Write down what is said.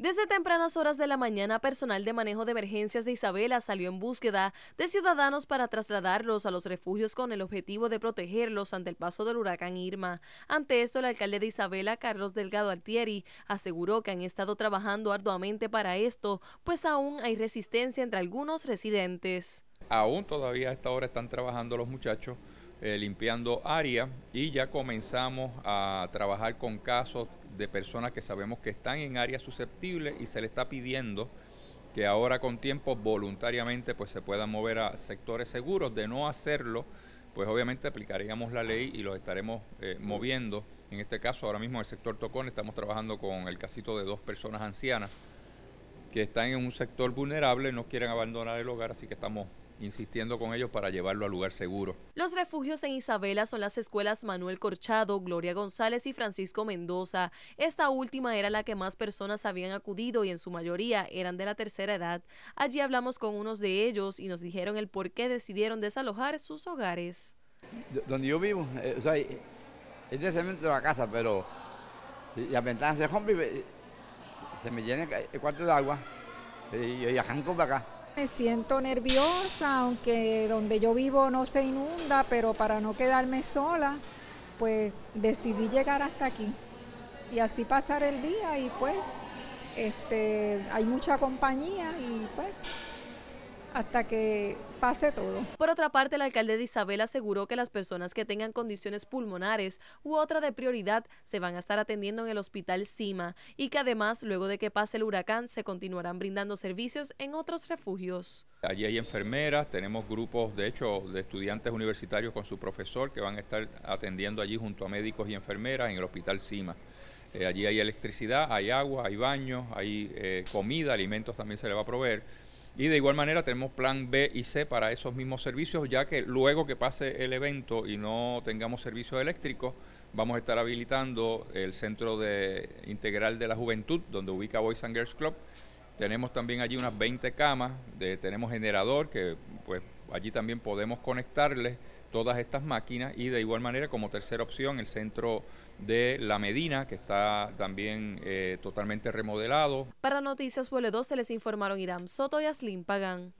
Desde tempranas horas de la mañana, personal de manejo de emergencias de Isabela salió en búsqueda de ciudadanos para trasladarlos a los refugios con el objetivo de protegerlos ante el paso del huracán Irma. Ante esto, el alcalde de Isabela, Carlos Delgado Altieri, aseguró que han estado trabajando arduamente para esto, pues aún hay resistencia entre algunos residentes. Aún todavía a esta hora están trabajando los muchachos eh, limpiando área y ya comenzamos a trabajar con casos de personas que sabemos que están en áreas susceptibles y se le está pidiendo que ahora con tiempo voluntariamente pues se puedan mover a sectores seguros. De no hacerlo, pues obviamente aplicaríamos la ley y los estaremos eh, moviendo. En este caso, ahora mismo en el sector Tocón estamos trabajando con el casito de dos personas ancianas que están en un sector vulnerable, no quieren abandonar el hogar, así que estamos insistiendo con ellos para llevarlo a lugar seguro. Los refugios en Isabela son las escuelas Manuel Corchado, Gloria González y Francisco Mendoza. Esta última era la que más personas habían acudido y en su mayoría eran de la tercera edad. Allí hablamos con unos de ellos y nos dijeron el por qué decidieron desalojar sus hogares. Donde yo vivo, eh, o sea, eh, es de la casa, pero si la ventana se rompe, se me llena el cuarto de agua eh, y, y arranco para acá. Me siento nerviosa, aunque donde yo vivo no se inunda, pero para no quedarme sola, pues decidí llegar hasta aquí y así pasar el día y pues este, hay mucha compañía y pues hasta que pase todo. Por otra parte, el alcalde de Isabel aseguró que las personas que tengan condiciones pulmonares u otra de prioridad se van a estar atendiendo en el hospital CIMA y que además, luego de que pase el huracán, se continuarán brindando servicios en otros refugios. Allí hay enfermeras, tenemos grupos, de hecho, de estudiantes universitarios con su profesor que van a estar atendiendo allí junto a médicos y enfermeras en el hospital CIMA. Eh, allí hay electricidad, hay agua, hay baños, hay eh, comida, alimentos también se le va a proveer. Y de igual manera tenemos plan B y C para esos mismos servicios, ya que luego que pase el evento y no tengamos servicios eléctricos, vamos a estar habilitando el Centro de Integral de la Juventud, donde ubica Boys and Girls Club. Tenemos también allí unas 20 camas, de, tenemos generador que pues Allí también podemos conectarles todas estas máquinas y de igual manera como tercera opción el centro de La Medina que está también eh, totalmente remodelado. Para Noticias Vuelo 2 se les informaron Irán Soto y aslim Pagán.